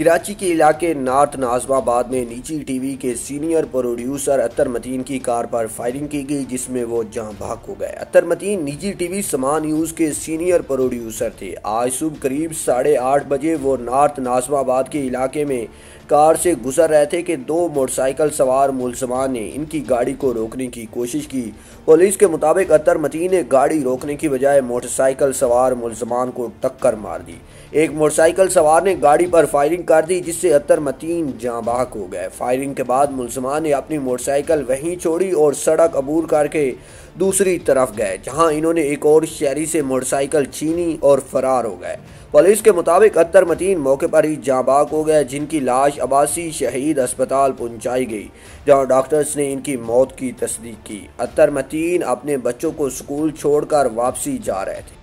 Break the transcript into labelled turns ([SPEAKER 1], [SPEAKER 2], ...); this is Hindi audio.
[SPEAKER 1] कराची के इलाके नार्थ नाजमाबाद में निजी टीवी के सीनियर प्रोड्यूसर अतर मतीन की कार पर फायरिंग की गई जिसमें वो जहां भाग हो गए अतर मतीन निजी टीवी समा न्यूज़ के सीनियर प्रोड्यूसर थे आज सुबह करीब साढ़े आठ बजे वो नार्थ नाजमाबाद के इलाके में कार से गुजर रहे थे कि दो मोटरसाइकिल सवार मुलजमान ने इनकी गाड़ी को रोकने की कोशिश की पुलिस के मुताबिक अतर मतीन ने गाड़ी रोकने की बजाय मोटरसाइकिल सवार मुलजमान को टक्कर मार दी एक मोटरसाइकिल सवार ने गाड़ी पर फायरिंग कर दी जिससे अतर मतीन जहाँ जाँबाक हो गए फायरिंग के बाद मुलजमान ने अपनी मोटरसाइकिल वहीं छोड़ी और सड़क अबूर करके दूसरी तरफ गए जहाँ इन्होंने एक और शहरी से मोटरसाइकिल छीनी और फरार हो गए पुलिस के मुताबिक अतर मतीन मौके पर ही जहाँ जाँबाक हो गए जिनकी लाश अबासी शहीद अस्पताल पहुँचाई गई जहाँ डॉक्टर्स ने इनकी मौत की तस्दीक की अतर मतीन अपने बच्चों को स्कूल छोड़कर वापसी जा रहे थे